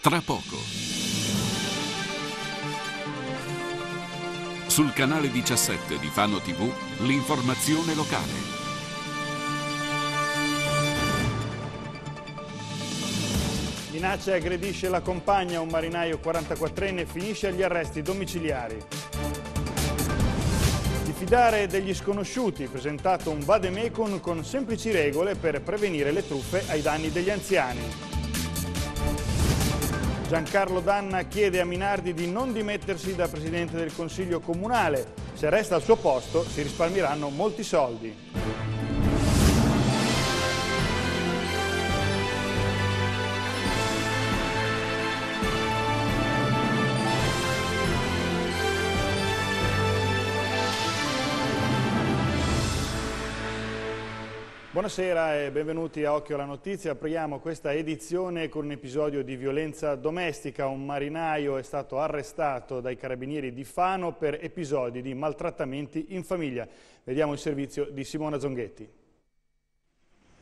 Tra poco. Sul canale 17 di Fano TV, l'informazione locale. Minaccia e aggredisce la compagna, un marinaio 44enne finisce agli arresti domiciliari. Diffidare degli sconosciuti, presentato un vademecum con semplici regole per prevenire le truffe ai danni degli anziani. Giancarlo Danna chiede a Minardi di non dimettersi da Presidente del Consiglio Comunale. Se resta al suo posto si risparmieranno molti soldi. Buonasera e benvenuti a Occhio alla Notizia. Apriamo questa edizione con un episodio di violenza domestica. Un marinaio è stato arrestato dai carabinieri di Fano per episodi di maltrattamenti in famiglia. Vediamo il servizio di Simona Zonghetti.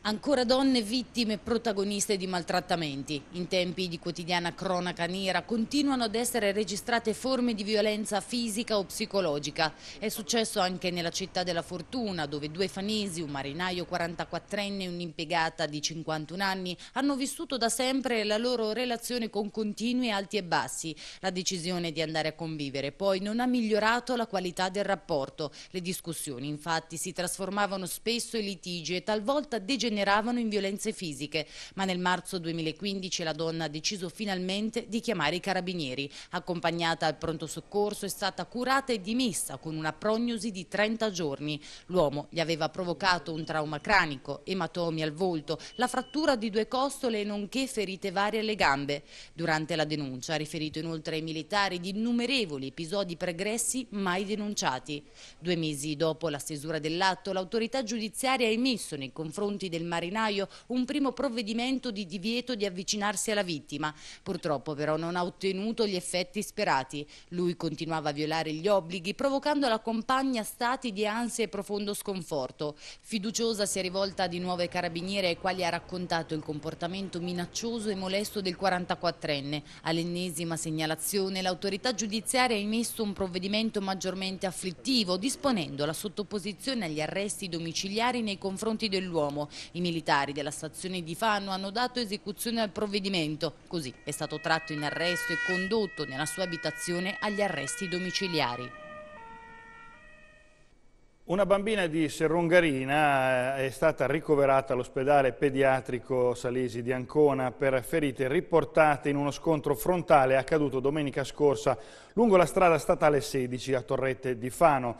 Ancora donne vittime e protagoniste di maltrattamenti. In tempi di quotidiana cronaca nera continuano ad essere registrate forme di violenza fisica o psicologica. È successo anche nella città della Fortuna, dove due fanesi, un marinaio 44enne e un'impiegata di 51 anni, hanno vissuto da sempre la loro relazione con continui alti e bassi. La decisione di andare a convivere poi non ha migliorato la qualità del rapporto. Le discussioni infatti si trasformavano spesso in litigi e talvolta degeneravano degeneravano in violenze fisiche, ma nel marzo 2015 la donna ha deciso finalmente di chiamare i carabinieri. Accompagnata al pronto soccorso è stata curata e dimessa con una prognosi di 30 giorni. L'uomo gli aveva provocato un trauma cranico, ematomi al volto, la frattura di due costole e nonché ferite varie alle gambe. Durante la denuncia ha riferito inoltre ai militari di innumerevoli episodi pregressi mai denunciati. Due mesi dopo la stesura dell'atto l'autorità giudiziaria ha emesso nei confronti del marinaio un primo provvedimento di divieto di avvicinarsi alla vittima. Purtroppo però non ha ottenuto gli effetti sperati. Lui continuava a violare gli obblighi, provocando alla compagna stati di ansia e profondo sconforto. Fiduciosa si è rivolta di nuovo ai carabinieri ai quali ha raccontato il comportamento minaccioso e molesto del 44enne. All'ennesima segnalazione l'autorità giudiziaria ha emesso un provvedimento maggiormente afflittivo, disponendo la sottoposizione agli arresti domiciliari nei confronti dell'uomo, i militari della stazione di Fano hanno dato esecuzione al provvedimento, così è stato tratto in arresto e condotto nella sua abitazione agli arresti domiciliari. Una bambina di Serrongarina eh, è stata ricoverata all'ospedale pediatrico Salesi di Ancona per ferite riportate in uno scontro frontale accaduto domenica scorsa lungo la strada statale 16 a Torrette di Fano.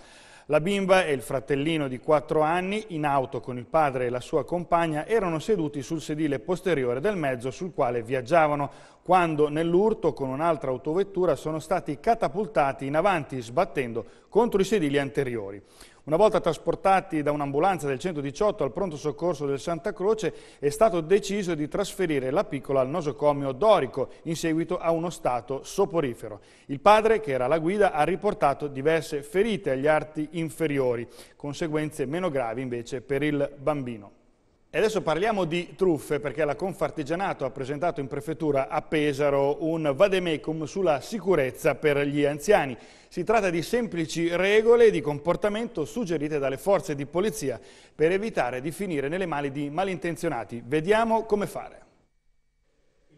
La bimba e il fratellino di 4 anni, in auto con il padre e la sua compagna, erano seduti sul sedile posteriore del mezzo sul quale viaggiavano, quando nell'urto con un'altra autovettura sono stati catapultati in avanti sbattendo contro i sedili anteriori. Una volta trasportati da un'ambulanza del 118 al pronto soccorso del Santa Croce è stato deciso di trasferire la piccola al nosocomio dorico in seguito a uno stato soporifero. Il padre, che era alla guida, ha riportato diverse ferite agli arti inferiori, conseguenze meno gravi invece per il bambino. E adesso parliamo di truffe perché la Confartigianato ha presentato in prefettura a Pesaro un vademecum sulla sicurezza per gli anziani. Si tratta di semplici regole di comportamento suggerite dalle forze di polizia per evitare di finire nelle mani di malintenzionati. Vediamo come fare.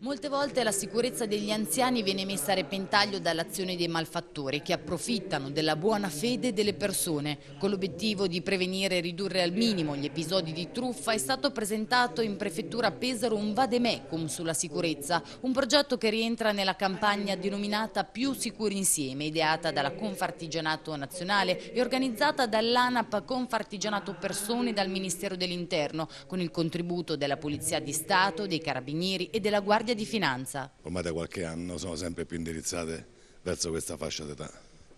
Molte volte la sicurezza degli anziani viene messa a repentaglio dall'azione dei malfattori che approfittano della buona fede delle persone. Con l'obiettivo di prevenire e ridurre al minimo gli episodi di truffa è stato presentato in prefettura Pesaro un vademecum sulla sicurezza, un progetto che rientra nella campagna denominata Più sicuri insieme, ideata dalla Confartigianato Nazionale e organizzata dall'ANAP Confartigianato Persone e dal Ministero dell'Interno, con il contributo della Polizia di Stato, dei Carabinieri e della Guardia guardia di finanza. Ormai da qualche anno sono sempre più indirizzate verso questa fascia d'età.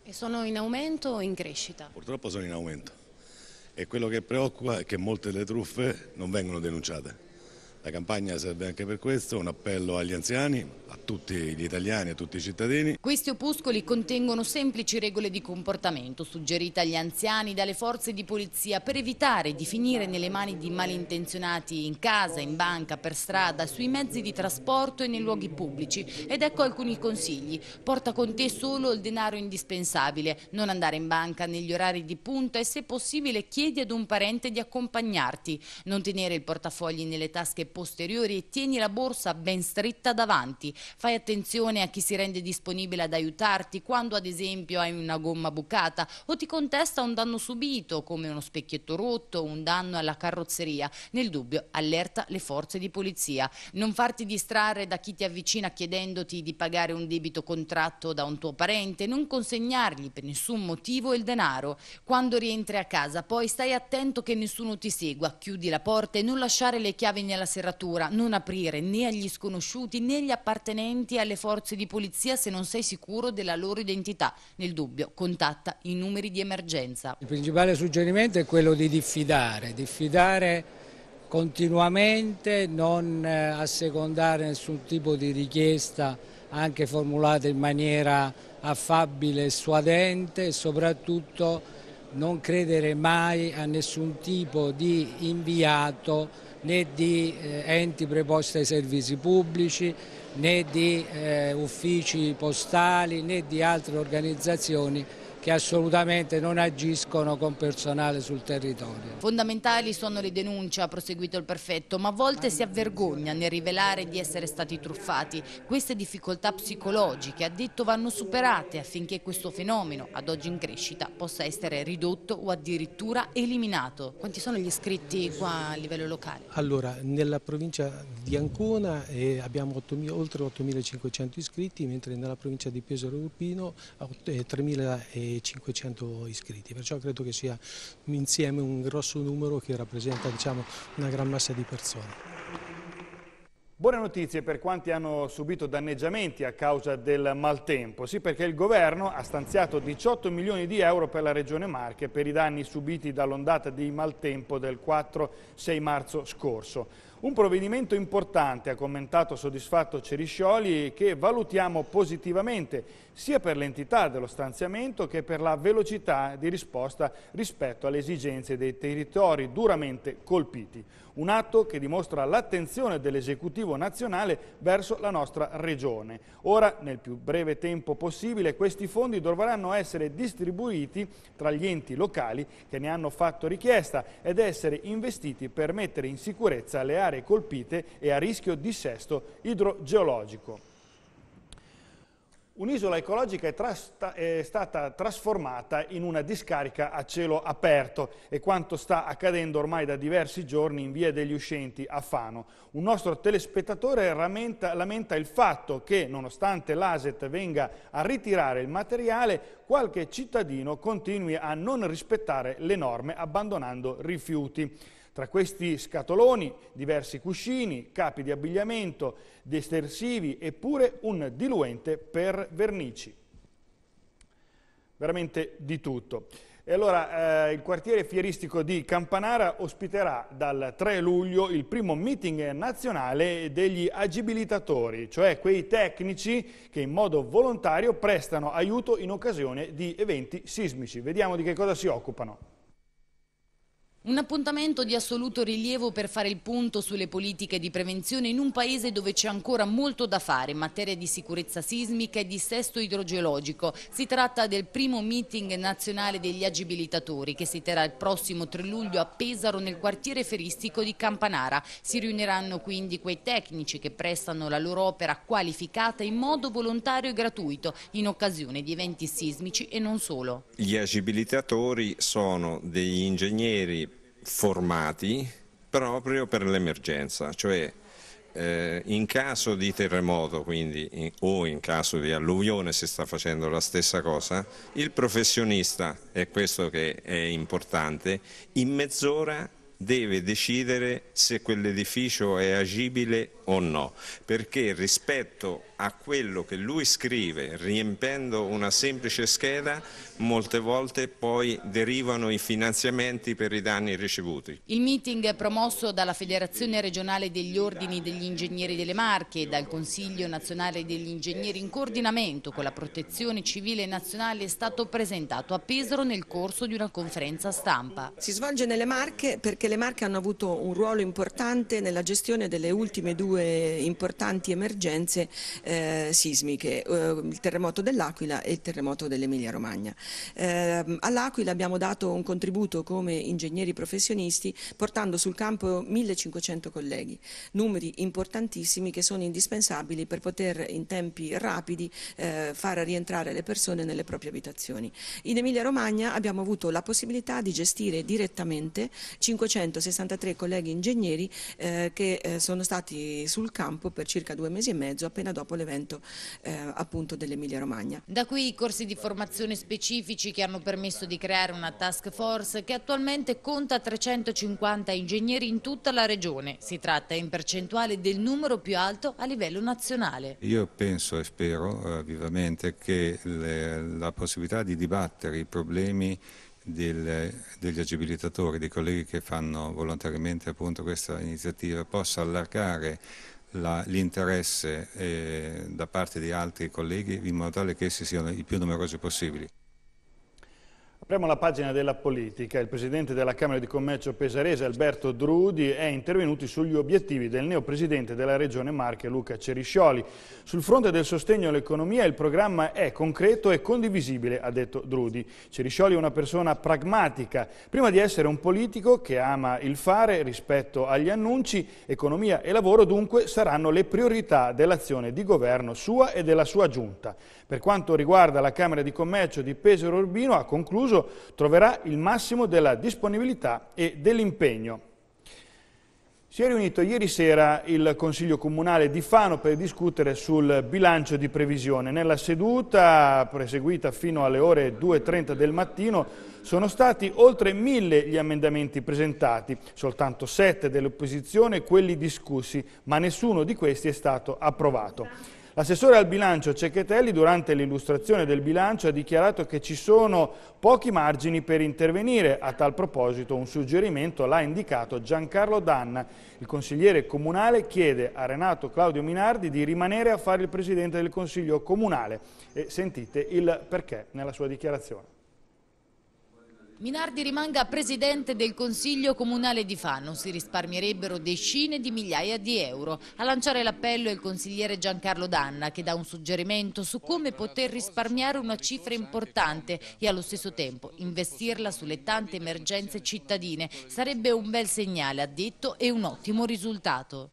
E sono in aumento o in crescita? Purtroppo sono in aumento e quello che preoccupa è che molte delle truffe non vengono denunciate. La campagna serve anche per questo, un appello agli anziani, a tutti gli italiani, a tutti i cittadini. Questi opuscoli contengono semplici regole di comportamento suggerite agli anziani dalle forze di polizia per evitare di finire nelle mani di malintenzionati in casa, in banca, per strada, sui mezzi di trasporto e nei luoghi pubblici. Ed ecco alcuni consigli. Porta con te solo il denaro indispensabile, non andare in banca negli orari di punta e se possibile chiedi ad un parente di accompagnarti, non tenere il portafogli nelle tasche posteriori e tieni la borsa ben stretta davanti. Fai attenzione a chi si rende disponibile ad aiutarti quando ad esempio hai una gomma bucata o ti contesta un danno subito come uno specchietto rotto o un danno alla carrozzeria. Nel dubbio allerta le forze di polizia. Non farti distrarre da chi ti avvicina chiedendoti di pagare un debito contratto da un tuo parente, non consegnargli per nessun motivo il denaro. Quando rientri a casa poi stai attento che nessuno ti segua, chiudi la porta e non lasciare le chiavi nella serata letteratura, non aprire né agli sconosciuti né agli appartenenti alle forze di polizia se non sei sicuro della loro identità. Nel dubbio, contatta i numeri di emergenza. Il principale suggerimento è quello di diffidare, diffidare continuamente, non eh, assecondare nessun tipo di richiesta anche formulata in maniera affabile e suadente e soprattutto non credere mai a nessun tipo di inviato né di eh, enti preposti ai servizi pubblici né di eh, uffici postali né di altre organizzazioni che assolutamente non agiscono con personale sul territorio. Fondamentali sono le denunce, ha proseguito il prefetto, ma a volte si avvergogna nel rivelare di essere stati truffati. Queste difficoltà psicologiche, ha detto, vanno superate affinché questo fenomeno, ad oggi in crescita, possa essere ridotto o addirittura eliminato. Quanti sono gli iscritti qua a livello locale? Allora, nella provincia di Ancona eh, abbiamo 8, oltre 8.500 iscritti, mentre nella provincia di Pesaro Urpino 3.000 e 500 iscritti, perciò credo che sia insieme un grosso numero che rappresenta diciamo, una gran massa di persone. Buone notizie per quanti hanno subito danneggiamenti a causa del maltempo, sì perché il governo ha stanziato 18 milioni di euro per la regione Marche per i danni subiti dall'ondata di maltempo del 4-6 marzo scorso. Un provvedimento importante, ha commentato soddisfatto Ceriscioli, che valutiamo positivamente sia per l'entità dello stanziamento che per la velocità di risposta rispetto alle esigenze dei territori duramente colpiti. Un atto che dimostra l'attenzione dell'esecutivo nazionale verso la nostra regione. Ora, nel più breve tempo possibile, questi fondi dovranno essere distribuiti tra gli enti locali che ne hanno fatto richiesta ed essere investiti per mettere in sicurezza le aree colpite e a rischio di sesto idrogeologico un'isola ecologica è, trasta, è, stata trasformata in una discarica a cielo aperto e quanto sta accadendo ormai da diversi giorni in via degli uscenti a Fano. Un nostro telespettatore lamenta, lamenta il fatto che, nonostante l'ASET venga a ritirare il materiale, qualche cittadino continui a non rispettare le norme abbandonando rifiuti. Tra questi scatoloni diversi cuscini, capi di abbigliamento, destersivi eppure un diluente per vernici. Veramente di tutto. E allora eh, il quartiere fieristico di Campanara ospiterà dal 3 luglio il primo meeting nazionale degli agibilitatori, cioè quei tecnici che in modo volontario prestano aiuto in occasione di eventi sismici. Vediamo di che cosa si occupano. Un appuntamento di assoluto rilievo per fare il punto sulle politiche di prevenzione in un paese dove c'è ancora molto da fare in materia di sicurezza sismica e di sesto idrogeologico. Si tratta del primo meeting nazionale degli agibilitatori che si terrà il prossimo 3 luglio a Pesaro nel quartiere feristico di Campanara. Si riuniranno quindi quei tecnici che prestano la loro opera qualificata in modo volontario e gratuito in occasione di eventi sismici e non solo. Gli agilitatori sono degli ingegneri formati proprio per l'emergenza, cioè eh, in caso di terremoto quindi, in, o in caso di alluvione si sta facendo la stessa cosa, il professionista, è questo che è importante, in mezz'ora deve decidere se quell'edificio è agibile o no, perché rispetto a quello che lui scrive riempendo una semplice scheda molte volte poi derivano i finanziamenti per i danni ricevuti. Il meeting promosso dalla Federazione regionale degli ordini degli ingegneri delle Marche e dal Consiglio nazionale degli ingegneri in coordinamento con la protezione civile nazionale è stato presentato a Pesaro nel corso di una conferenza stampa. Si svolge nelle Marche perché le Marche hanno avuto un ruolo importante nella gestione delle ultime due importanti emergenze eh, eh, sismiche, eh, il terremoto dell'Aquila e il terremoto dell'Emilia Romagna. Eh, All'Aquila abbiamo dato un contributo come ingegneri professionisti portando sul campo 1500 colleghi, numeri importantissimi che sono indispensabili per poter in tempi rapidi eh, far rientrare le persone nelle proprie abitazioni. In Emilia Romagna abbiamo avuto la possibilità di gestire direttamente 563 colleghi ingegneri eh, che eh, sono stati sul campo per circa due mesi e mezzo appena dopo le l'evento eh, appunto dell'Emilia Romagna. Da qui i corsi di formazione specifici che hanno permesso di creare una task force che attualmente conta 350 ingegneri in tutta la regione. Si tratta in percentuale del numero più alto a livello nazionale. Io penso e spero eh, vivamente che le, la possibilità di dibattere i problemi degli agibilitatori, dei colleghi che fanno volontariamente appunto questa iniziativa, possa allargare la, l'interesse eh, da parte di altri colleghi in modo tale che essi siano i più numerosi possibili. Apriamo la pagina della politica. Il presidente della Camera di Commercio pesarese Alberto Drudi è intervenuto sugli obiettivi del neopresidente della Regione Marche Luca Ceriscioli. Sul fronte del sostegno all'economia il programma è concreto e condivisibile, ha detto Drudi. Ceriscioli è una persona pragmatica. Prima di essere un politico che ama il fare rispetto agli annunci, economia e lavoro dunque saranno le priorità dell'azione di governo sua e della sua giunta. Per quanto riguarda la Camera di Commercio di Pesaro Urbino, ha concluso, troverà il massimo della disponibilità e dell'impegno. Si è riunito ieri sera il Consiglio Comunale di Fano per discutere sul bilancio di previsione. Nella seduta, proseguita fino alle ore 2.30 del mattino, sono stati oltre mille gli emendamenti presentati, soltanto sette dell'opposizione quelli discussi, ma nessuno di questi è stato approvato. L'assessore al bilancio Cecchetelli durante l'illustrazione del bilancio ha dichiarato che ci sono pochi margini per intervenire. A tal proposito un suggerimento l'ha indicato Giancarlo Danna. Il consigliere comunale chiede a Renato Claudio Minardi di rimanere a fare il presidente del consiglio comunale e sentite il perché nella sua dichiarazione. Minardi rimanga presidente del Consiglio Comunale di Fano, si risparmierebbero decine di migliaia di euro. A lanciare l'appello è il consigliere Giancarlo Danna che dà un suggerimento su come poter risparmiare una cifra importante e allo stesso tempo investirla sulle tante emergenze cittadine. Sarebbe un bel segnale, ha detto, e un ottimo risultato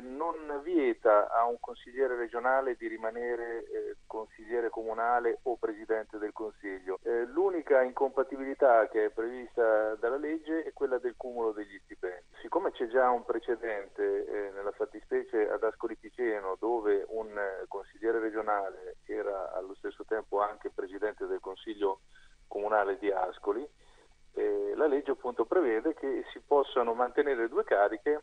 non vieta a un consigliere regionale di rimanere eh, consigliere comunale o presidente del consiglio. Eh, l'unica incompatibilità che è prevista dalla legge è quella del cumulo degli stipendi. Siccome c'è già un precedente eh, nella fattispecie ad Ascoli Piceno dove un eh, consigliere regionale era allo stesso tempo anche presidente del consiglio comunale di Ascoli, eh, la legge appunto prevede che si possano mantenere due cariche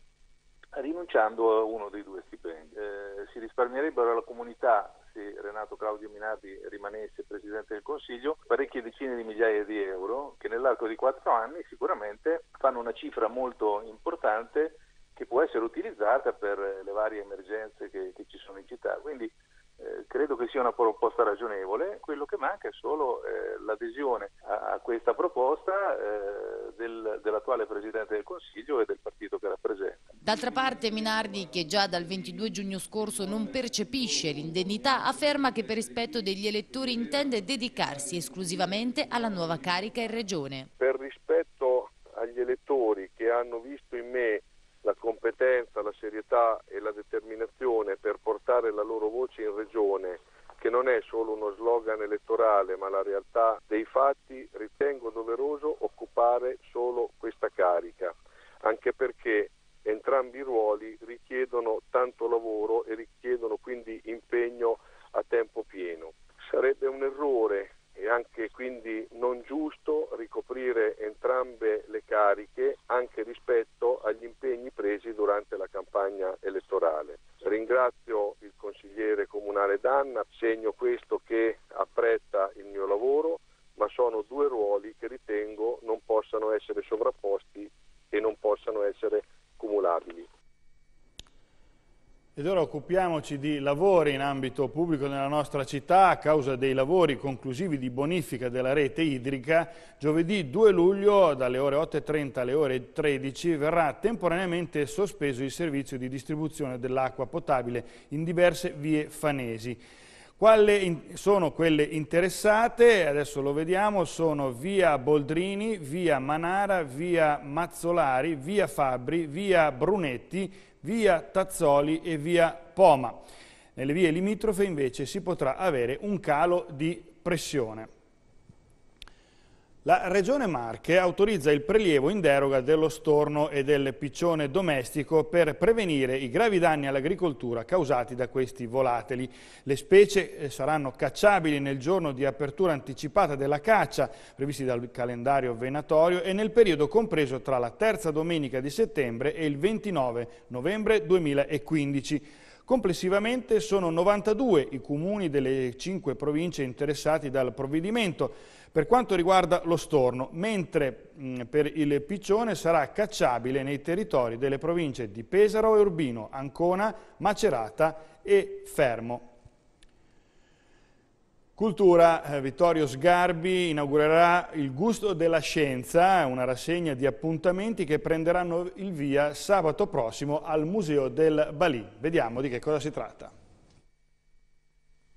rinunciando a uno dei due stipendi. Eh, si risparmierebbero alla comunità se Renato Claudio Minardi rimanesse Presidente del Consiglio, parecchie decine di migliaia di euro che nell'arco di quattro anni sicuramente fanno una cifra molto importante che può essere utilizzata per le varie emergenze che, che ci sono in città. Quindi eh, credo che sia una proposta ragionevole. Quello che solo eh, l'adesione a, a, questa proposta eh, del, dell'attuale Presidente del Consiglio e del partito che rappresenta. D'altra parte Minardi, che già dal 22 giugno scorso non percepisce l'indennità, afferma che per rispetto degli elettori intende dedicarsi esclusivamente alla nuova carica in Regione. Per rispetto agli elettori che hanno visto in me la competenza, la serietà e la determinazione per portare la loro voce in Regione che non è solo uno slogan elettorale ma la realtà dei fatti, ritengo doveroso occupare solo questa carica, anche perché entrambi i ruoli richiedono tanto lavoro e richiedono quindi impegno a tempo pieno. Sarebbe un errore e anche quindi non giusto ricoprire entrambe le cariche anche rispetto agli impegni presi durante la campagna elettorale. Ringrazio il consigliere comunale Danna, segno questo che apprezza il mio lavoro, ma sono due ruoli che ritengo non possano essere sovrapposti e non possano essere cumulabili. Ed ora occupiamoci di lavori in ambito pubblico nella nostra città a causa dei lavori conclusivi di bonifica della rete idrica. Giovedì 2 luglio dalle ore 8.30 alle ore 13 verrà temporaneamente sospeso il servizio di distribuzione dell'acqua potabile in diverse vie fanesi. Quali sono quelle interessate? Adesso lo vediamo, sono via Boldrini, via Manara, via Mazzolari, via Fabri, via Brunetti, via Tazzoli e via Poma. Nelle vie limitrofe invece si potrà avere un calo di pressione. La Regione Marche autorizza il prelievo in deroga dello storno e del piccione domestico per prevenire i gravi danni all'agricoltura causati da questi volatili. Le specie eh, saranno cacciabili nel giorno di apertura anticipata della caccia, previsti dal calendario venatorio, e nel periodo compreso tra la terza domenica di settembre e il 29 novembre 2015. Complessivamente sono 92 i comuni delle 5 province interessati dal provvedimento. Per quanto riguarda lo storno, mentre mh, mm, per il piccione sarà cacciabile nei territori delle province di Pesaro e Urbino, Ancona, Macerata e Fermo. Cultura, eh, Vittorio Sgarbi inaugurerà il Gusto della Scienza, una rassegna di appuntamenti che prenderanno il via sabato prossimo al Museo del Balì. Vediamo di che cosa si tratta.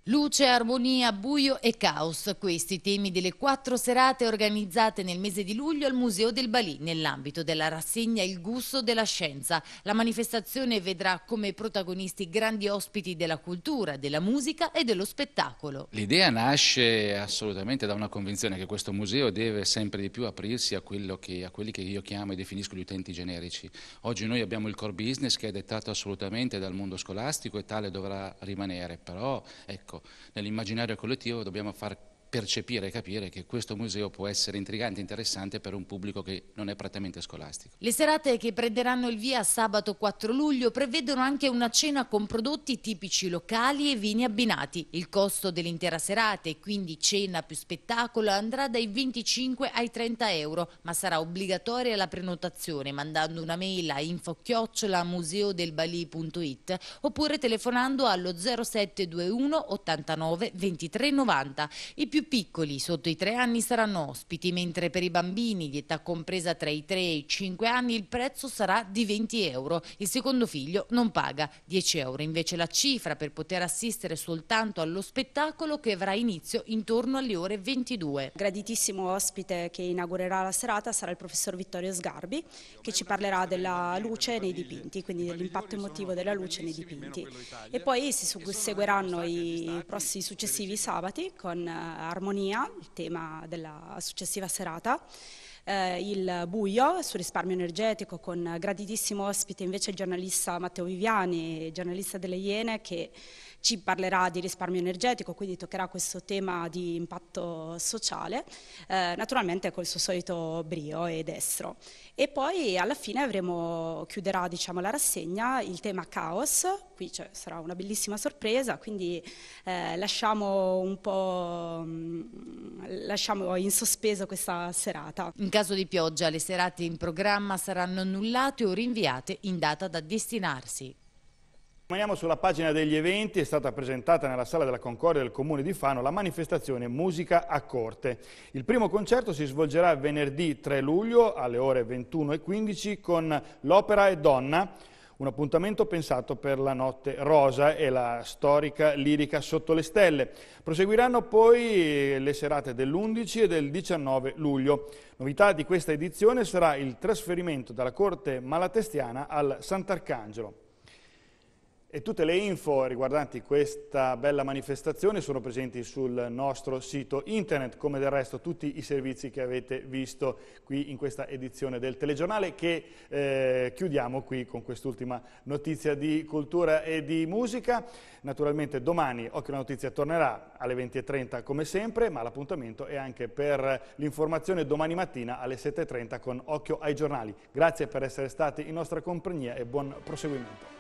Luce, armonia, buio e caos, questi i temi delle quattro serate organizzate nel mese di luglio al Museo del Balì nell'ambito della rassegna Il gusto della scienza. La manifestazione vedrà come protagonisti grandi ospiti della cultura, della musica e dello spettacolo. L'idea nasce assolutamente da una convinzione che questo museo deve sempre di più aprirsi a, che, a quelli che io chiamo e definisco gli utenti generici. Oggi noi abbiamo il core business che è dettato assolutamente dal mondo scolastico e tale dovrà rimanere, però ecco nell'immaginario collettivo dobbiamo far percepire e capire che questo museo può essere intrigante e interessante per un pubblico che non è prettamente scolastico. Le serate che prenderanno il via sabato 4 luglio prevedono anche una cena con prodotti tipici locali e vini abbinati. Il costo dell'intera serata e quindi cena più spettacolo andrà dai 25 ai 30 euro, ma sarà obbligatoria la prenotazione mandando una mail a info-museodelbali.it oppure telefonando allo 0721 89 23 90. I più più piccoli sotto i tre anni saranno ospiti, mentre per i bambini di età compresa tra i 3 e i 5 anni il prezzo sarà di 20 euro. Il secondo figlio non paga 10 euro, invece la cifra per poter assistere soltanto allo spettacolo che avrà inizio intorno alle ore 22. Graditissimo ospite che inaugurerà la serata sarà il professor Vittorio Sgarbi che ci parlerà della luce nei dipinti, quindi dell'impatto emotivo della luce nei dipinti. E poi si seguiranno i prossimi successivi sabati con eh, Armonia, il tema della successiva serata eh, il buio sul risparmio energetico con graditissimo ospite invece il giornalista Matteo Viviani, giornalista delle Iene che ci parlerà di risparmio energetico, quindi toccherà questo tema di impatto sociale, eh, naturalmente col suo solito brio e destro. E poi alla fine avremo, chiuderà diciamo, la rassegna il tema caos, qui cioè, sarà una bellissima sorpresa, quindi eh, lasciamo un po' mh, mm, lasciamo in sospeso questa serata caso di pioggia, le serate in programma saranno annullate o rinviate in data da destinarsi. Rimaniamo sulla pagina degli eventi, è stata presentata nella Sala della Concordia del Comune di Fano la manifestazione Musica a Corte. Il primo concerto si svolgerà venerdì 3 luglio alle ore 21.15 con l'Opera e Donna, un appuntamento pensato per la notte rosa e la storica lirica sotto le stelle. Proseguiranno poi eh, le serate dell'11 e del 19 luglio. Novità di questa edizione sarà il trasferimento dalla corte malatestiana al Sant'Arcangelo. E tutte le info riguardanti questa bella manifestazione sono presenti sul nostro sito internet, come del resto tutti i servizi che avete visto qui in questa edizione del telegiornale che eh, chiudiamo qui con quest'ultima notizia di cultura e di musica. Naturalmente domani Occhio alla Notizia tornerà alle 20.30 come sempre, ma l'appuntamento è anche per l'informazione domani mattina alle 7.30 con Occhio ai giornali. Grazie per essere stati in nostra compagnia e buon proseguimento.